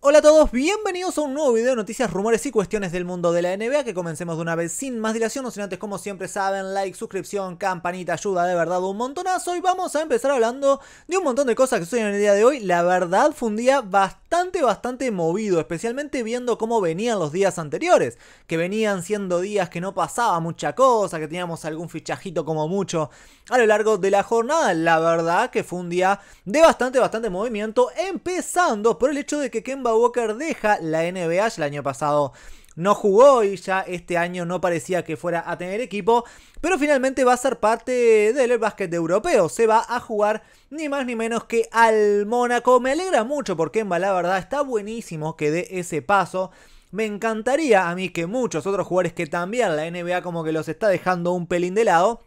Hola a todos, bienvenidos a un nuevo video de noticias, rumores y cuestiones del mundo de la NBA que comencemos de una vez sin más dilación, no sin antes como siempre saben, like, suscripción, campanita, ayuda de verdad un montonazo y vamos a empezar hablando de un montón de cosas que suceden en el día de hoy, la verdad fue un día bastante bastante movido, especialmente viendo cómo venían los días anteriores, que venían siendo días que no pasaba mucha cosa, que teníamos algún fichajito como mucho a lo largo de la jornada, la verdad que fue un día de bastante bastante movimiento, empezando por el hecho de que Kemba Walker deja la NBA, el año pasado no jugó y ya este año no parecía que fuera a tener equipo, pero finalmente va a ser parte del básquet europeo, se va a jugar ni más ni menos que al Mónaco, me alegra mucho porque en la verdad está buenísimo que dé ese paso. Me encantaría a mí que muchos otros jugadores que también la NBA como que los está dejando un pelín de lado,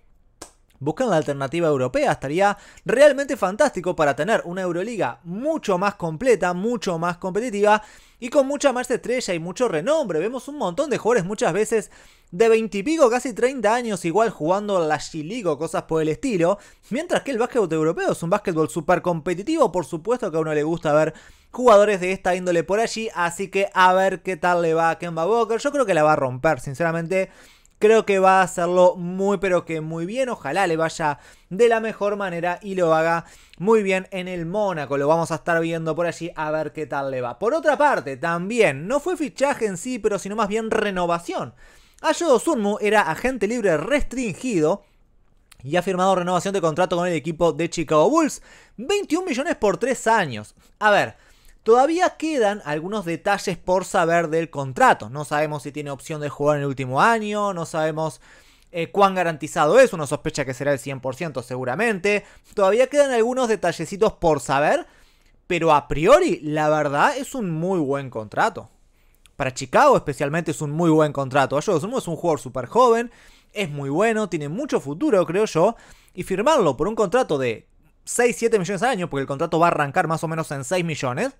Buscan la alternativa europea, estaría realmente fantástico para tener una Euroliga mucho más completa, mucho más competitiva y con mucha más estrella y mucho renombre. Vemos un montón de jugadores muchas veces de 20 y pico, casi 30 años, igual jugando la G-League o cosas por el estilo, mientras que el básquetbol europeo es un básquetbol súper competitivo, por supuesto que a uno le gusta ver jugadores de esta índole por allí, así que a ver qué tal le va a Kemba Walker, yo creo que la va a romper, sinceramente Creo que va a hacerlo muy pero que muy bien. Ojalá le vaya de la mejor manera y lo haga muy bien en el Mónaco. Lo vamos a estar viendo por allí a ver qué tal le va. Por otra parte, también no fue fichaje en sí, pero sino más bien renovación. Ayo Sunmu era agente libre restringido y ha firmado renovación de contrato con el equipo de Chicago Bulls. 21 millones por 3 años. A ver. Todavía quedan algunos detalles por saber del contrato. No sabemos si tiene opción de jugar en el último año, no sabemos eh, cuán garantizado es, uno sospecha que será el 100% seguramente. Todavía quedan algunos detallecitos por saber, pero a priori la verdad es un muy buen contrato. Para Chicago especialmente es un muy buen contrato. Yo es un jugador súper joven, es muy bueno, tiene mucho futuro creo yo, y firmarlo por un contrato de 6, 7 millones al año, porque el contrato va a arrancar más o menos en 6 millones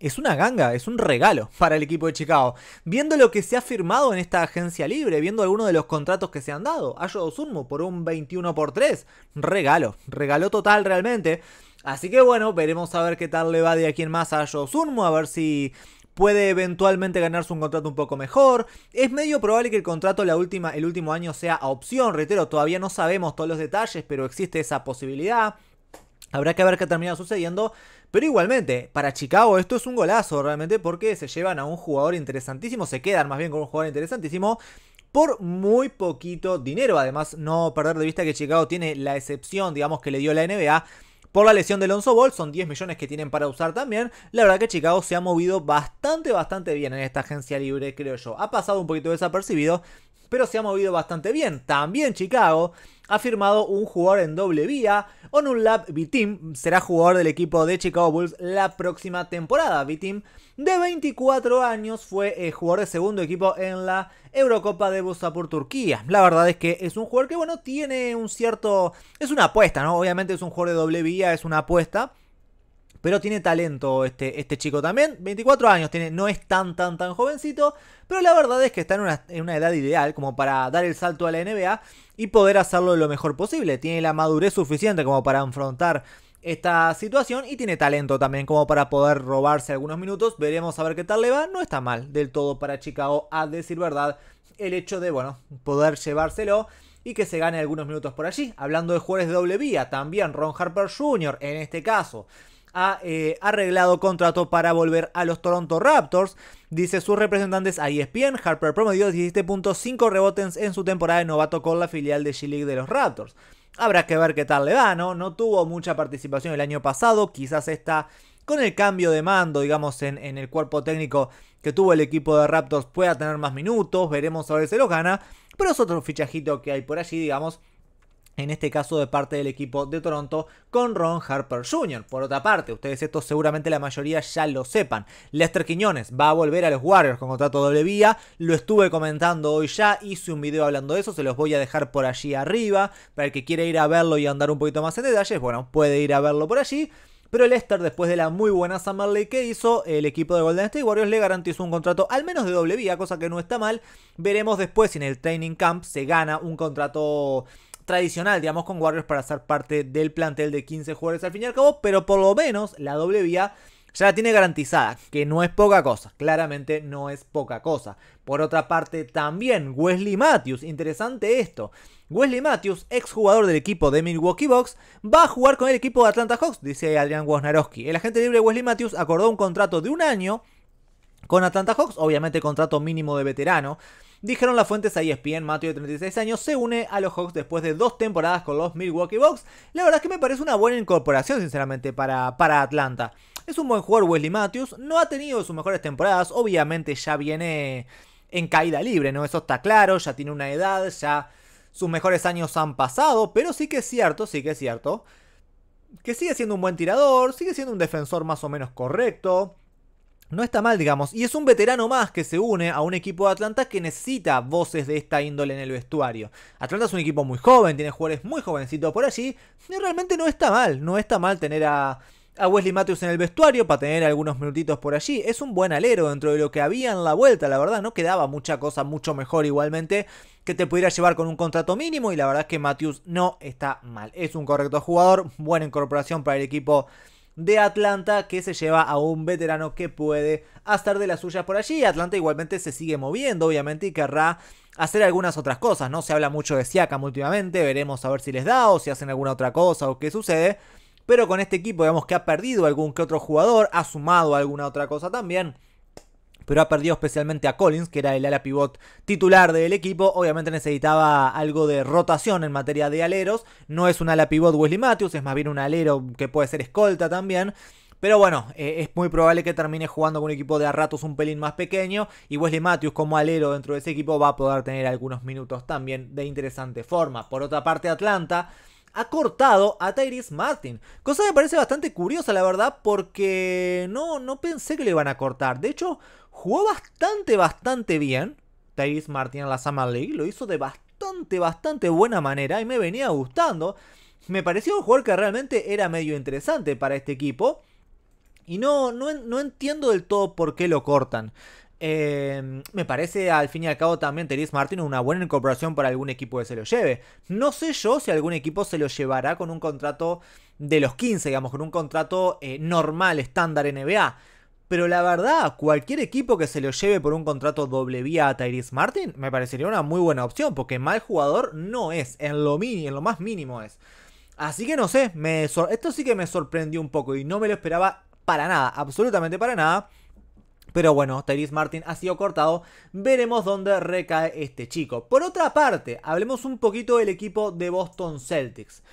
es una ganga, es un regalo para el equipo de Chicago. Viendo lo que se ha firmado en esta agencia libre, viendo algunos de los contratos que se han dado, Ayo Osunmu por un 21 por 3, regalo, regalo total realmente. Así que bueno, veremos a ver qué tal le va de aquí en más a Ayo a ver si puede eventualmente ganarse un contrato un poco mejor. Es medio probable que el contrato la última, el último año sea a opción, reitero, todavía no sabemos todos los detalles, pero existe esa posibilidad. Habrá que ver qué termina sucediendo. Pero igualmente, para Chicago esto es un golazo realmente porque se llevan a un jugador interesantísimo, se quedan más bien con un jugador interesantísimo por muy poquito dinero. Además, no perder de vista que Chicago tiene la excepción, digamos, que le dio la NBA. Por la lesión de Lonzo Ball, son 10 millones que tienen para usar también. La verdad que Chicago se ha movido bastante, bastante bien en esta agencia libre, creo yo. Ha pasado un poquito desapercibido, pero se ha movido bastante bien. También Chicago ha firmado un jugador en doble vía. Onulab. Vitim será jugador del equipo de Chicago Bulls la próxima temporada. Vitim, de 24 años, fue eh, jugador de segundo equipo en la Eurocopa de Bursa Turquía. La verdad es que es un jugador que, bueno, tiene un cierto. Es una apuesta, ¿no? Obviamente es un jugador de doble vía, es una apuesta. Pero tiene talento este, este chico también. 24 años tiene, no es tan, tan, tan jovencito. Pero la verdad es que está en una, edad ideal como para dar el salto a la NBA y poder hacerlo lo mejor posible. Tiene la madurez suficiente como para enfrentar esta situación y tiene talento también como para poder robarse algunos minutos. Veremos a ver qué tal le va. No está mal del todo para Chicago, a decir verdad, el hecho de, bueno, poder llevárselo y que se gane algunos minutos por allí. Hablando de jugadores de doble vía, también Ron Harper Jr. en este caso ha eh, arreglado contrato para volver a los Toronto Raptors. Dice sus representantes a ESPN, Harper promedió 17.5 rebotes en su temporada de novato con la filial de G-League de los Raptors. Habrá que ver qué tal le va, ¿no? No tuvo mucha participación el año pasado, quizás esta. con el cambio de mando, digamos, en, el cuerpo técnico que tuvo el equipo de Raptors pueda tener más minutos, veremos a ver si los gana, pero es otro fichajito que hay por allí, digamos, en este caso de parte del equipo de Toronto con Ron Harper Jr. Por otra parte, ustedes esto seguramente la mayoría ya lo sepan. Lester Quiñones va a volver a los Warriors con contrato doble vía, lo estuve comentando hoy ya, hice un video hablando de eso, se los voy a dejar por allí arriba, para el que quiera ir a verlo y andar un poquito más en detalles, bueno, puede ir a verlo por allí. Pero Lester, después de la muy buena Summer League que hizo, el equipo de Golden State Warriors le garantizó un contrato al menos de doble vía, cosa que no está mal. Veremos después si en el training camp se gana un contrato tradicional, digamos, con Warriors para ser parte del plantel de 15 jugadores al fin y al cabo, pero por lo menos la doble vía ya la tiene garantizada, que no es poca cosa, claramente no es poca cosa. Por otra parte, también Wesley Matthews, interesante esto. Wesley Matthews, exjugador del equipo de Milwaukee Bucks, va a jugar con el equipo de Atlanta Hawks, dice Adrian Wojnarowski. El agente libre Wesley Matthews acordó un contrato de un año con Atlanta Hawks, obviamente contrato mínimo de veterano. Dijeron las fuentes a ESPN, Matthew de 36 años se une a los Hawks después de dos temporadas con los Milwaukee Bucks. La verdad es que me parece una buena incorporación, sinceramente, para, para Atlanta. Es un buen jugador Wesley Matthews, no ha tenido sus mejores temporadas, obviamente ya viene en caída libre, ¿no? Eso está claro, ya tiene una edad, ya sus mejores años han pasado, pero sí que es cierto, sí que es cierto, que sigue siendo un buen tirador, sigue siendo un defensor más o menos correcto, no está mal, digamos. Y es un veterano más que se une a un equipo de Atlanta que necesita voces de esta índole en el vestuario. Atlanta es un equipo muy joven, tiene jugadores muy jovencitos por allí. Y realmente no está mal, no está mal tener a, Wesley Matthews en el vestuario para tener algunos minutitos por allí. Es un buen alero dentro de lo que había en la vuelta, la verdad. No quedaba mucha cosa mucho mejor igualmente que te pudiera llevar con un contrato mínimo. Y la verdad es que Matthews no está mal. Es un correcto jugador, buena incorporación para el equipo de Atlanta que se lleva a un veterano que puede hacer de las suyas por allí. Atlanta igualmente se sigue moviendo, obviamente, y querrá hacer algunas otras cosas, ¿no? Se habla mucho de Siakam últimamente, veremos a ver si les da o si hacen alguna otra cosa o qué sucede. Pero con este equipo, digamos que ha perdido algún que otro jugador, ha sumado alguna otra cosa también pero ha perdido especialmente a Collins, que era el ala pivot titular del equipo. Obviamente necesitaba algo de rotación en materia de aleros. No es un ala pivot Wesley Matthews, es más bien un alero que puede ser escolta también. Pero bueno, eh, es muy probable que termine jugando con un equipo de a ratos un pelín más pequeño. Y Wesley Matthews, como alero dentro de ese equipo, va a poder tener algunos minutos también de interesante forma. Por otra parte, Atlanta ha cortado a Tyrese Martin. Cosa que me parece bastante curiosa, la verdad, porque no, no pensé que le iban a cortar. De hecho, jugó bastante, bastante bien. Therese Martin en la Summer League lo hizo de bastante, bastante buena manera y me venía gustando. Me pareció un jugador que realmente era medio interesante para este equipo. Y no, no, entiendo del todo por qué lo cortan. Em, me parece al fin y al cabo también Teris Martin una buena incorporación para algún equipo que se lo lleve. No sé yo si algún equipo se lo llevará con un contrato de los 15, digamos, con un contrato eh, normal, estándar NBA. Pero la verdad, cualquier equipo que se lo lleve por un contrato doble vía a Tyrese Martin me parecería una muy buena opción, porque mal jugador no es, en lo, más mínimo es. Así que no sé, esto sí que me sorprendió un poco y no me lo esperaba para nada, absolutamente para nada. Pero bueno, Tyrese Martin ha sido cortado, veremos dónde recae este chico. Por otra parte, hablemos un poquito del equipo de Boston Celtics.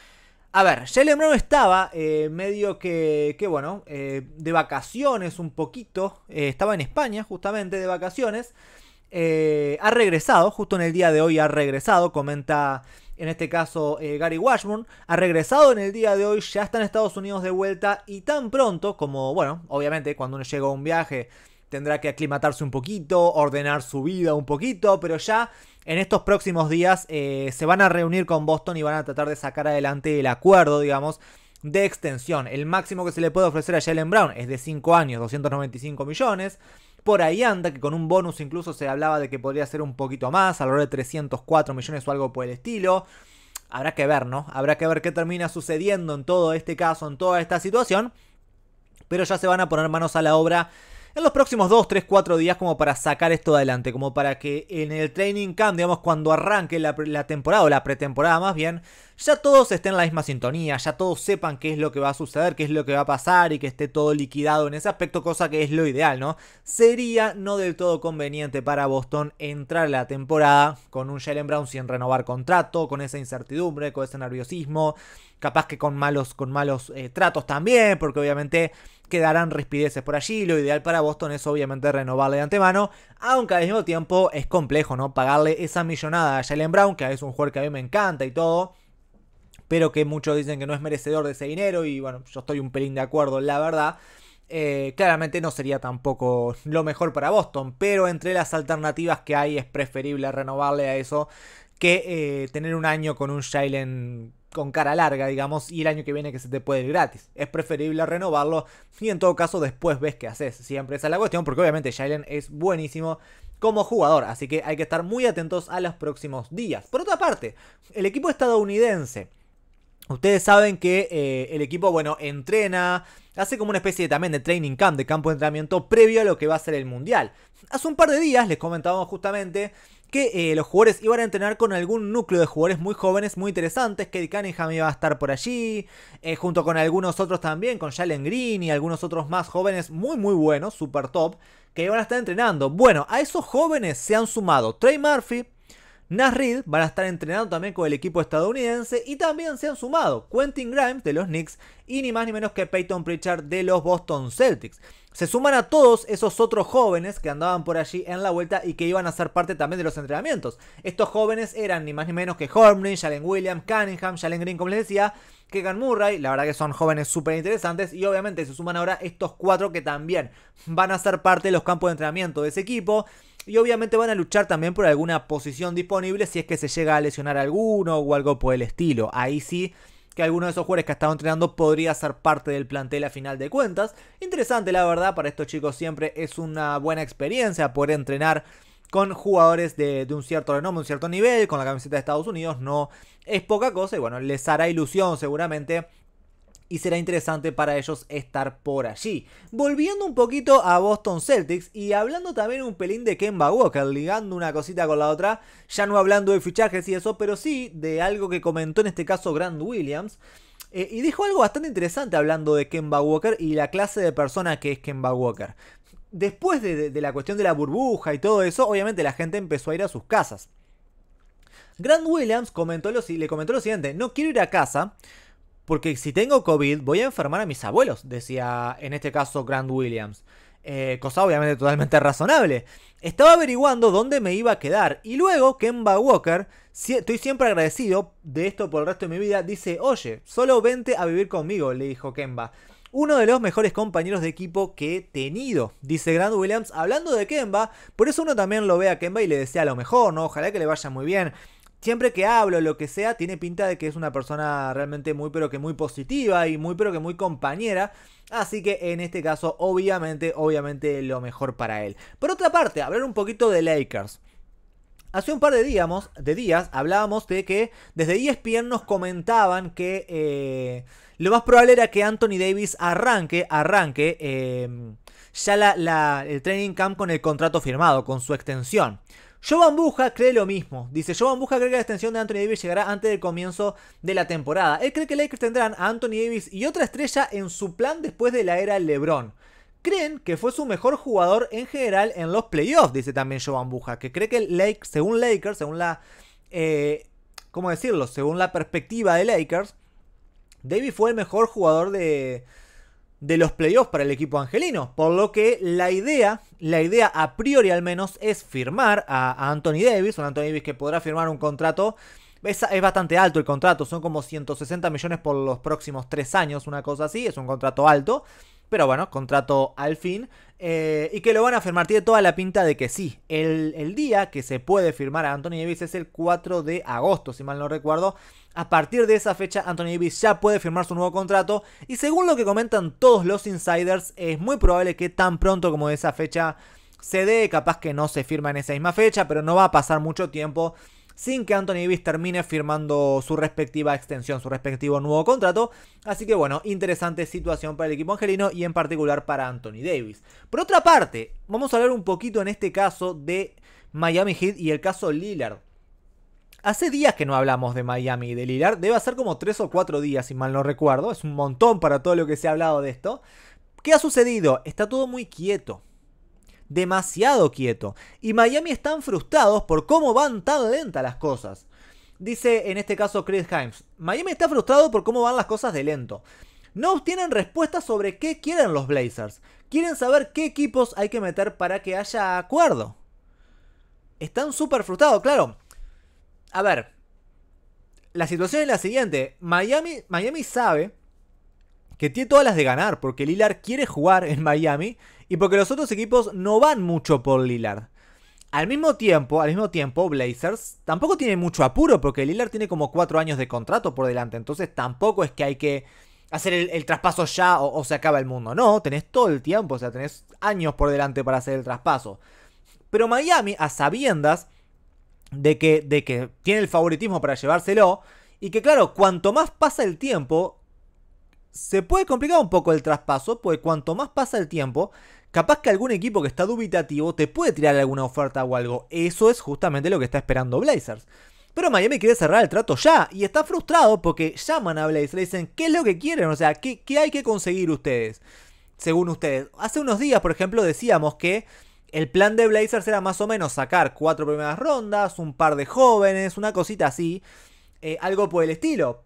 A ver, Jalen Brown estaba eh, medio que, que bueno, eh, de vacaciones un poquito. Eh, estaba en España justamente de vacaciones. ha regresado, justo en el día de hoy ha regresado, comenta en este caso Gary Washburn. Ha regresado en el día de hoy, ya está en Estados Unidos de vuelta y tan pronto como, bueno, obviamente cuando uno llega a un viaje tendrá que aclimatarse un poquito, ordenar su vida un poquito, pero ya en estos próximos días eh, se van a reunir con Boston y van a tratar de sacar adelante el acuerdo, digamos, de extensión. El máximo que se le puede ofrecer a Jalen Brown es de 5 años, 295 millones. Por ahí anda, que con un bonus incluso se hablaba de que podría ser un poquito más, alrededor de 304 millones o algo por el estilo. Habrá que ver, ¿no? Habrá que ver qué termina sucediendo en todo este caso, en toda esta situación. Pero ya se van a poner manos a la obra en los próximos 2, 3, 4 días como para sacar esto adelante, como para que en el training camp, digamos, cuando arranque la, temporada o la pretemporada más bien, ya todos estén en la misma sintonía, ya todos sepan qué es lo que va a suceder, qué es lo que va a pasar y que esté todo liquidado en ese aspecto, cosa que es lo ideal, ¿no? Sería no del todo conveniente para Boston entrar la temporada con un Jalen Brown sin renovar contrato, con esa incertidumbre, con ese nerviosismo, capaz que con malos, con malos eh, tratos también, porque obviamente quedarán rispideces por allí. Lo ideal para Boston es obviamente renovarle de antemano, aunque al mismo tiempo es complejo, ¿no? Pagarle esa millonada a Jalen Brown, que es un jugador que a mí me encanta y todo, pero que muchos dicen que no es merecedor de ese dinero y bueno, yo estoy un pelín de acuerdo, la verdad. Eh, claramente no sería tampoco lo mejor para Boston, pero entre las alternativas que hay es preferible renovarle a eso que eh, tener un año con un Jalen con cara larga, digamos, y el año que viene que se te puede ir gratis. Es preferible renovarlo y en todo caso después ves qué haces. Siempre esa es la cuestión, porque obviamente Shailen es buenísimo como jugador, así que hay que estar muy atentos a los próximos días. Por otra parte, el equipo estadounidense. Ustedes saben que eh, el equipo, bueno, entrena, hace como una especie también de training camp, de campo de entrenamiento previo a lo que va a ser el Mundial. Hace un par de días les comentábamos justamente que eh, los jugadores iban a entrenar con algún núcleo de jugadores muy jóvenes, muy interesantes. Kate Cunningham iba a estar por allí, eh, junto con algunos otros también, con Jalen Green y algunos otros más jóvenes muy, muy buenos, super top, que iban a estar entrenando. Bueno, a esos jóvenes se han sumado Trey Murphy, Nasrid van a estar entrenando también con el equipo estadounidense y también se han sumado Quentin Grimes de los Knicks y ni más ni menos que Peyton Pritchard de los Boston Celtics. Se suman a todos esos otros jóvenes que andaban por allí en la vuelta y que iban a ser parte también de los entrenamientos. Estos jóvenes eran ni más ni menos que Hornbrink, Shalen Williams, Cunningham, Shalen Green, como les decía, Kegan Murray, la verdad que son jóvenes súper interesantes y obviamente se suman ahora estos cuatro que también van a ser parte de los campos de entrenamiento de ese equipo y obviamente van a luchar también por alguna posición disponible si es que se llega a lesionar alguno o algo por el estilo. Ahí sí que alguno de esos jugadores que ha estado entrenando podría ser parte del plantel a final de cuentas. Interesante la verdad, para estos chicos siempre es una buena experiencia poder entrenar con jugadores de, un cierto renombre, un cierto nivel, con la camiseta de Estados Unidos, no es poca cosa y bueno, les hará ilusión seguramente. Y será interesante para ellos estar por allí. Volviendo un poquito a Boston Celtics y hablando también un pelín de Kemba Walker, ligando una cosita con la otra, ya no hablando de fichajes y eso, pero sí de algo que comentó en este caso Grant Williams. Eh, y dijo algo bastante interesante hablando de Kemba Walker y la clase de persona que es Kemba Walker después de, la cuestión de la burbuja y todo eso, obviamente la gente empezó a ir a sus casas. Grant Williams comentó lo, le comentó lo siguiente, no quiero ir a casa porque si tengo COVID voy a enfermar a mis abuelos, decía en este caso Grant Williams. Eh, cosa obviamente totalmente razonable. Estaba averiguando dónde me iba a quedar y luego Kemba Walker, estoy siempre agradecido de esto por el resto de mi vida, dice, oye, solo vente a vivir conmigo, le dijo Kemba uno de los mejores compañeros de equipo que he tenido, dice Grant Williams, hablando de Kemba, por eso uno también lo ve a Kemba y le desea lo mejor, ¿no? Ojalá que le vaya muy bien siempre que hablo, lo que sea, tiene pinta de que es una persona realmente muy pero que muy positiva y muy pero que muy compañera. Así que en este caso, obviamente, obviamente lo mejor para él. Por otra parte, hablar un poquito de Lakers. Hace un par de días, hablábamos de que desde ESPN nos comentaban que... Eh, lo más probable era que Anthony Davis arranque, arranque eh, ya el training camp con el contrato firmado, con su extensión. Jovan Buja cree lo mismo. Dice, Jovan Buja cree que la extensión de Anthony Davis llegará antes del comienzo de la temporada. Él cree que Lakers tendrán a Anthony Davis y otra estrella en su plan después de la era LeBron. Creen que fue su mejor jugador en general en los playoffs, dice también Jovan Buja, que cree que según Lakers, según la... Eh, ¿Cómo decirlo? Según la perspectiva de Lakers, Davis fue el mejor jugador de, de los playoffs para el equipo angelino. Por lo que la idea, la idea a priori al menos, es firmar a, Anthony Davis, un Anthony Davis que podrá firmar un contrato. Es, es bastante alto el contrato, son como 160 millones por los próximos 3 años, una cosa así, es un contrato alto. Pero bueno, contrato al fin. Eh, y que lo van a firmar. Tiene toda la pinta de que sí. El, día que se puede firmar a Anthony Davis es el 4 de agosto, si mal no recuerdo. A partir de esa fecha, Anthony Davis ya puede firmar su nuevo contrato. Y según lo que comentan todos los insiders, es muy probable que tan pronto como esa fecha se dé. Capaz que no se firma en esa misma fecha, pero no va a pasar mucho tiempo sin que Anthony Davis termine firmando su respectiva extensión, su respectivo nuevo contrato. Así que bueno, interesante situación para el equipo angelino y en particular para Anthony Davis. Por otra parte, vamos a hablar un poquito en este caso de Miami Heat y el caso Lillard. Hace días que no hablamos de Miami y de Lillard, debe ser como 3 o 4 días si mal no recuerdo, es un montón para todo lo que se ha hablado de esto. ¿Qué ha sucedido? Está todo muy quieto demasiado quieto. Y Miami están frustrados por cómo van tan lenta las cosas. Dice en este caso Chris Himes, Miami está frustrado por cómo van las cosas de lento. No obtienen respuesta sobre qué quieren los Blazers. Quieren saber qué equipos hay que meter para que haya acuerdo. Están súper frustrados, claro. A ver, la situación es la siguiente. Miami, Miami sabe que tiene todas las de ganar porque Lilar quiere jugar en Miami y porque los otros equipos no van mucho por Lillard. Al mismo tiempo, al mismo tiempo, Blazers tampoco tiene mucho apuro porque Lillard tiene como cuatro años de contrato por delante, entonces tampoco es que hay que hacer el, traspaso ya o, se acaba el mundo. No, tenés todo el tiempo, o sea, tenés años por delante para hacer el traspaso. Pero Miami, a sabiendas de que, de que tiene el favoritismo para llevárselo, y que claro, cuanto más pasa el tiempo, se puede complicar un poco el traspaso, porque cuanto más pasa el tiempo, Capaz que algún equipo que está dubitativo te puede tirar alguna oferta o algo. Eso es justamente lo que está esperando Blazers. Pero Miami quiere cerrar el trato ya y está frustrado porque llaman a Blazers le dicen qué es lo que quieren, o sea, qué, hay que conseguir ustedes, según ustedes. Hace unos días, por ejemplo, decíamos que el plan de Blazers era más o menos sacar cuatro primeras rondas, un par de jóvenes, una cosita así, eh, algo por el estilo.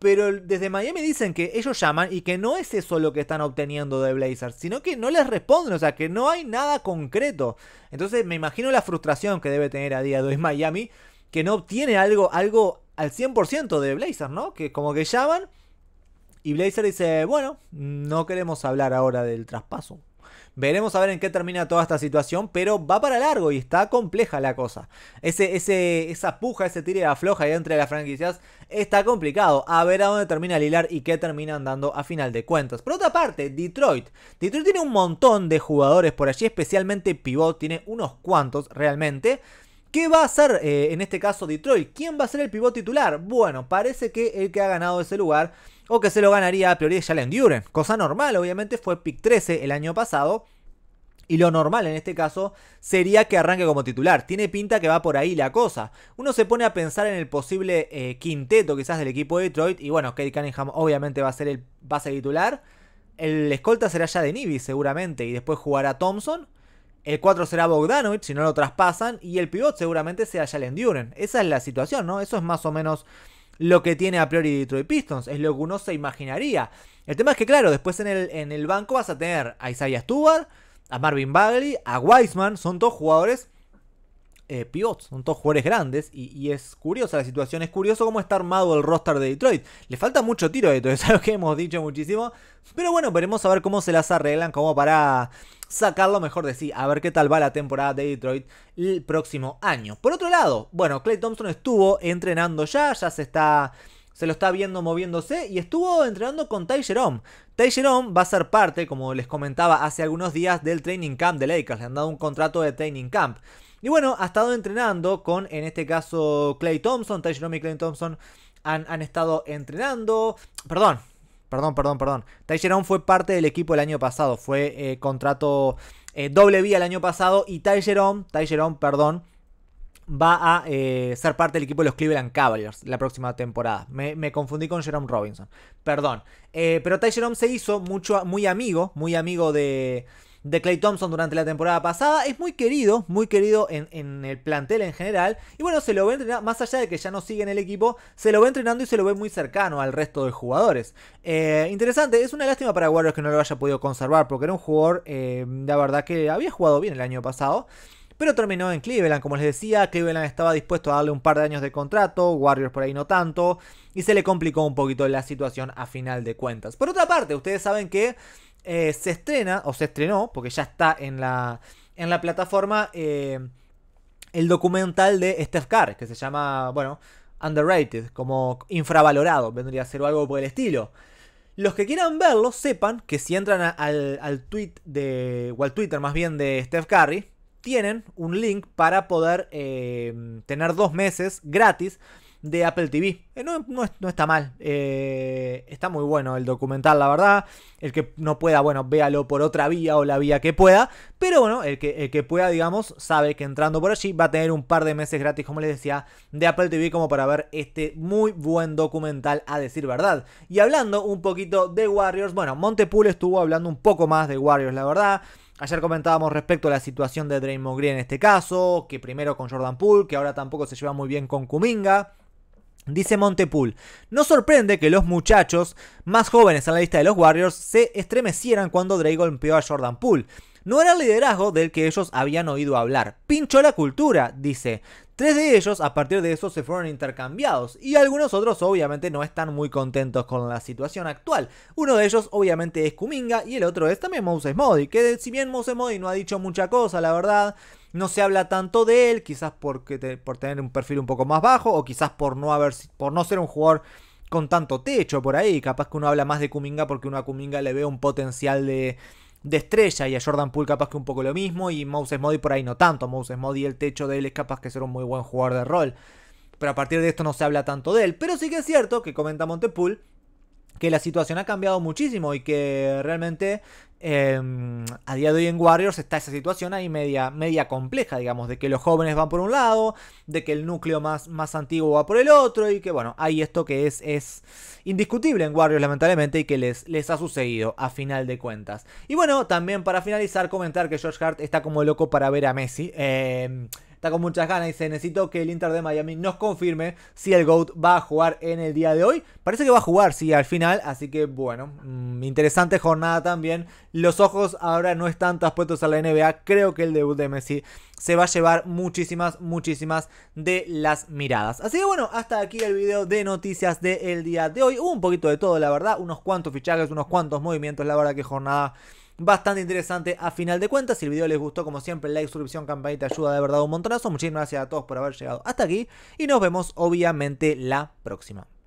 Pero desde Miami dicen que ellos llaman y que no es eso lo que están obteniendo de Blazer, sino que no les responden, o sea, que no hay nada concreto. Entonces me imagino la frustración que debe tener a día de hoy Miami, que no obtiene algo, algo al 100% de Blazer, ¿no? Que como que llaman y Blazer dice, bueno, no queremos hablar ahora del traspaso. Veremos a ver en qué termina toda esta situación, pero va para largo y está compleja la cosa. Ese, ese, esa puja, ese tire afloja ahí entre las franquicias está complicado. A ver a dónde termina el y qué termina andando a final de cuentas. Por otra parte, Detroit. Detroit tiene un montón de jugadores por allí, especialmente pivot, tiene unos cuantos realmente. ¿Qué va a hacer eh, en este caso Detroit? ¿Quién va a ser el pivot titular? Bueno, parece que el que ha ganado ese lugar o que se lo ganaría a priori Jalen Duren. Cosa normal, obviamente, fue pick 13 el año pasado. Y lo normal en este caso sería que arranque como titular. Tiene pinta que va por ahí la cosa. Uno se pone a pensar en el posible eh, quinteto quizás del equipo de Detroit. Y bueno, Kate Cunningham obviamente va a ser el base titular. El escolta será ya de Nibi seguramente. Y después jugará Thompson. El 4 será Bogdanovich si no lo traspasan. Y el pivot seguramente sea Jalen Duren. Esa es la situación, ¿no? Eso es más o menos lo que tiene a priori Detroit Pistons, es lo que uno se imaginaría. El tema es que, claro, después en el, en el banco vas a tener a Isaiah Stewart, a Marvin Bagley, a Wiseman, son dos jugadores eh, pivots, son dos jugadores grandes y, es curiosa la situación, es curioso cómo está armado el roster de Detroit. Le falta mucho tiro de Detroit, es algo que hemos dicho muchísimo, pero bueno, veremos a ver cómo se las arreglan como para sacar lo mejor de sí, a ver qué tal va la temporada de Detroit el próximo año. Por otro lado, bueno, Clay Thompson estuvo entrenando ya, ya se está se lo está viendo moviéndose y estuvo entrenando con Ty Jerome. Ty Jerome va a ser parte, como les comentaba hace algunos días, del training camp de Lakers. Le han dado un contrato de training camp. Y bueno, ha estado entrenando con, en este caso, Clay Thompson. Ty Jerome y Clay Thompson han, han estado entrenando. Perdón, Perdón, perdón, perdón. Ty Jerome fue parte del equipo el año pasado. Fue eh, contrato eh, doble vía el año pasado. Y Ty Jerome, perdón, va a eh, ser parte del equipo de los Cleveland Cavaliers la próxima temporada. Me, confundí con Jerome Robinson. Perdón. pero Ty Jerome se hizo mucho, muy amigo, muy amigo de de Clay Thompson durante la temporada pasada. Es muy querido, muy querido en, el plantel en general. Y bueno, se lo ve entrenando, más allá de que ya no sigue en el equipo, se lo ve entrenando y se lo ve muy cercano al resto de jugadores. Eh, interesante, es una lástima para Warriors que no lo haya podido conservar, porque era un jugador, eh, la verdad, que había jugado bien el año pasado pero terminó en Cleveland. Como les decía, Cleveland estaba dispuesto a darle un par de años de contrato, Warriors por ahí no tanto, y se le complicó un poquito la situación a final de cuentas. Por otra parte, ustedes saben que eh, se estrena, o se estrenó, porque ya está en la, en la plataforma, eh, el documental de Steph Carr, que se llama, bueno, Underrated, como infravalorado, vendría a ser algo por el estilo. Los que quieran verlo, sepan que si entran al, al, tweet de, o al Twitter más bien de Steph Curry, tienen un link para poder eh, tener dos meses gratis de Apple TV. Eh, no, está mal. Eh, está muy bueno el documental, la verdad. El que no pueda, bueno, véalo por otra vía o la vía que pueda. Pero bueno, el que, el que pueda, digamos, sabe que entrando por allí va a tener un par de meses gratis, como les decía, de Apple TV como para ver este muy buen documental, a decir verdad. Y hablando un poquito de Warriors, bueno, Montepool estuvo hablando un poco más de Warriors, la verdad. Ayer comentábamos respecto a la situación de Draymond Green en este caso, que primero con Jordan Poole, que ahora tampoco se lleva muy bien con Kuminga. Dice Montepool, no sorprende que los muchachos más jóvenes en la lista de los Warriors se estremecieran cuando Drake golpeó a Jordan Poole. No era el liderazgo del que ellos habían oído hablar. Pinchó la cultura, dice. Tres de ellos a partir de eso se fueron intercambiados y algunos otros obviamente no están muy contentos con la situación actual. Uno de ellos obviamente es Kuminga y el otro es también Moses Modi, que si bien Moses Modi no ha dicho mucha cosa, la verdad, no se habla tanto de él, quizás porque por tener un perfil un poco más bajo o quizás por no, haber, por no ser un jugador con tanto techo por ahí. Capaz que uno habla más de Kuminga porque uno a Kuminga le ve un potencial de, estrella y a Jordan Poole capaz que un poco lo mismo y Moses Modi por ahí no tanto. Moses Modi el techo de él es capaz que ser un muy buen jugador de rol. Pero a partir de esto no se habla tanto de él. Pero sí que es cierto que comenta Montepool que la situación ha cambiado muchísimo y que realmente em, a día de hoy en Warriors está esa situación ahí media, media compleja, digamos, de que los jóvenes van por un lado, de que el núcleo más, más antiguo va por el otro, y que bueno, hay esto que es, es indiscutible en Warriors, lamentablemente, y que les, les ha sucedido a final de cuentas. Y bueno, también para finalizar, comentar que George Hart está como loco para ver a Messi. Em, está con muchas ganas. y se necesito que el Inter de Miami nos confirme si el GOAT va a jugar en el día de hoy. Parece que va a jugar, sí, al final. Así que bueno, mm, interesante jornada también. Los ojos ahora no están tan puestos a la NBA. Creo que el debut de Messi se va a llevar muchísimas, muchísimas de las miradas. Así que bueno, hasta aquí el video de noticias del día de hoy. Hubo un poquito de todo, la verdad. Unos cuantos fichajes, unos cuantos movimientos. La verdad que jornada bastante interesante a final de cuentas. Si el video les gustó, como siempre, like, suscripción, campanita, ayuda de verdad un montonazo. Muchísimas gracias a todos por haber llegado hasta aquí y nos vemos obviamente la próxima.